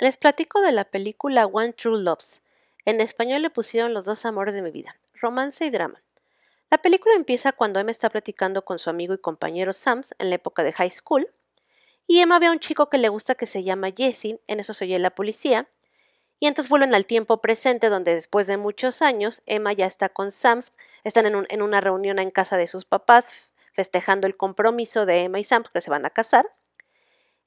Les platico de la película One True Loves. En español le pusieron Los dos amores de mi vida, romance y drama. La película empieza cuando Emma está platicando con su amigo y compañero Sams en la época de high school. Y Emma ve a un chico que le gusta que se llama Jesse, en eso se oye la policía. Y entonces vuelven al tiempo presente donde después de muchos años Emma ya está con Sams, están en, una reunión en casa de sus papás festejando el compromiso de Emma y Sams que se van a casar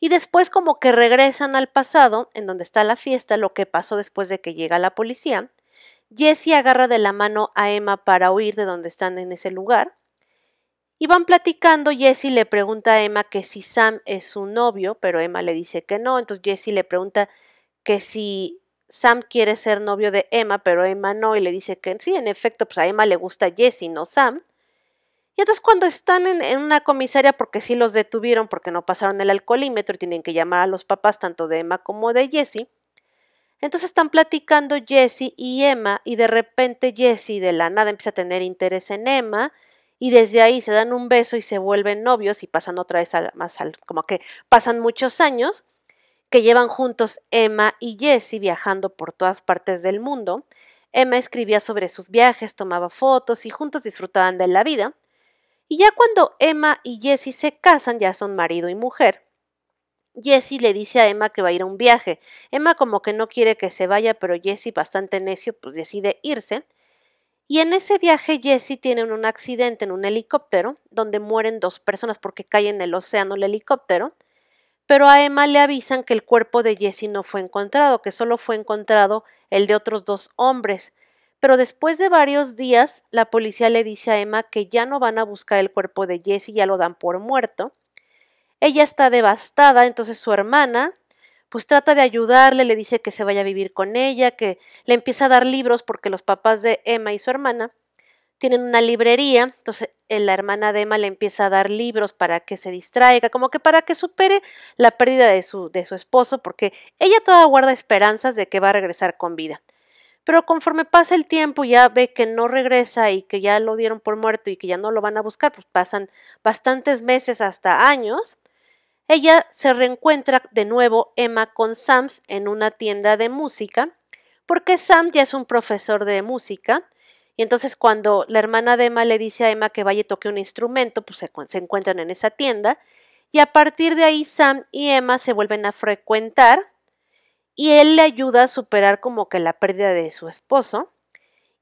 y después como que regresan al pasado, en donde está la fiesta, lo que pasó después de que llega la policía. Jesse agarra de la mano a Emma para huir de donde están en ese lugar. Y van platicando, Jesse le pregunta a Emma que si Sam es su novio, pero Emma le dice que no, entonces Jesse le pregunta que si Sam quiere ser novio de Emma, pero Emma no, y le dice que sí, en efecto, pues a Emma le gusta Jesse, no Sam entonces cuando están en, una comisaría, porque sí los detuvieron porque no pasaron el alcoholímetro y tienen que llamar a los papás tanto de Emma como de Jesse, entonces están platicando Jesse y Emma y de repente Jesse de la nada empieza a tener interés en Emma y desde ahí se dan un beso y se vuelven novios y pasan otra vez al, más al, como que pasan muchos años que llevan juntos Emma y Jesse viajando por todas partes del mundo. Emma escribía sobre sus viajes, tomaba fotos y juntos disfrutaban de la vida. Y ya cuando Emma y Jesse se casan, ya son marido y mujer. Jesse le dice a Emma que va a ir a un viaje. Emma como que no quiere que se vaya, pero Jesse bastante necio, pues decide irse. Y en ese viaje Jesse tiene un accidente en un helicóptero, donde mueren dos personas porque cae en el océano el helicóptero. Pero a Emma le avisan que el cuerpo de Jesse no fue encontrado, que solo fue encontrado el de otros dos hombres. Pero después de varios días, la policía le dice a Emma que ya no van a buscar el cuerpo de Jesse, ya lo dan por muerto. Ella está devastada, entonces su hermana pues trata de ayudarle, le dice que se vaya a vivir con ella, que le empieza a dar libros porque los papás de Emma y su hermana tienen una librería, entonces eh, la hermana de Emma le empieza a dar libros para que se distraiga, como que para que supere la pérdida de su, de su esposo, porque ella todavía guarda esperanzas de que va a regresar con vida pero conforme pasa el tiempo ya ve que no regresa y que ya lo dieron por muerto y que ya no lo van a buscar, pues pasan bastantes meses hasta años, ella se reencuentra de nuevo Emma con Sams en una tienda de música, porque Sam ya es un profesor de música, y entonces cuando la hermana de Emma le dice a Emma que vaya y toque un instrumento, pues se encuentran en esa tienda, y a partir de ahí Sam y Emma se vuelven a frecuentar, y él le ayuda a superar como que la pérdida de su esposo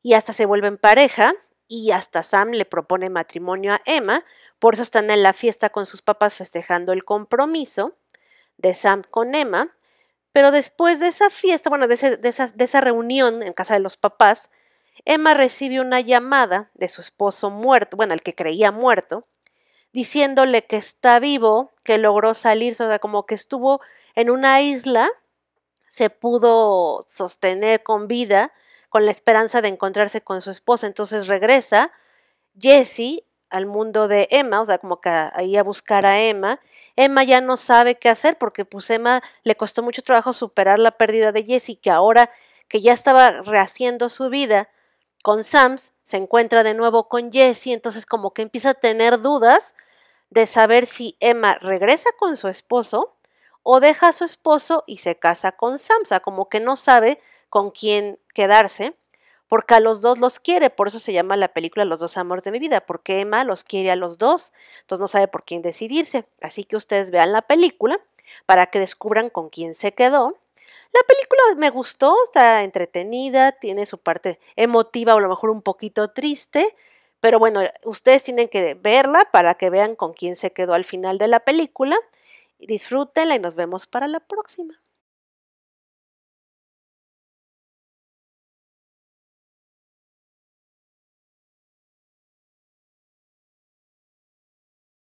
y hasta se vuelven pareja y hasta Sam le propone matrimonio a Emma, por eso están en la fiesta con sus papás festejando el compromiso de Sam con Emma, pero después de esa fiesta, bueno, de, esa, esa reunión en casa de los papás, Emma recibe una llamada de su esposo muerto, bueno, el que creía muerto, diciéndole que está vivo, que logró salir o sea, como que estuvo en una isla se pudo sostener con vida con la esperanza de encontrarse con su esposa. Entonces regresa Jesse al mundo de Emma, o sea, como que ahí a buscar a Emma. Emma ya no sabe qué hacer porque pues Emma le costó mucho trabajo superar la pérdida de Jesse, que ahora que ya estaba rehaciendo su vida con Sams, se encuentra de nuevo con Jesse, entonces como que empieza a tener dudas de saber si Emma regresa con su esposo o deja a su esposo y se casa con Samsa, como que no sabe con quién quedarse, porque a los dos los quiere, por eso se llama la película Los dos amores de mi vida, porque Emma los quiere a los dos, entonces no sabe por quién decidirse. Así que ustedes vean la película para que descubran con quién se quedó. La película me gustó, está entretenida, tiene su parte emotiva o a lo mejor un poquito triste, pero bueno, ustedes tienen que verla para que vean con quién se quedó al final de la película Disfrútela y nos vemos para la próxima.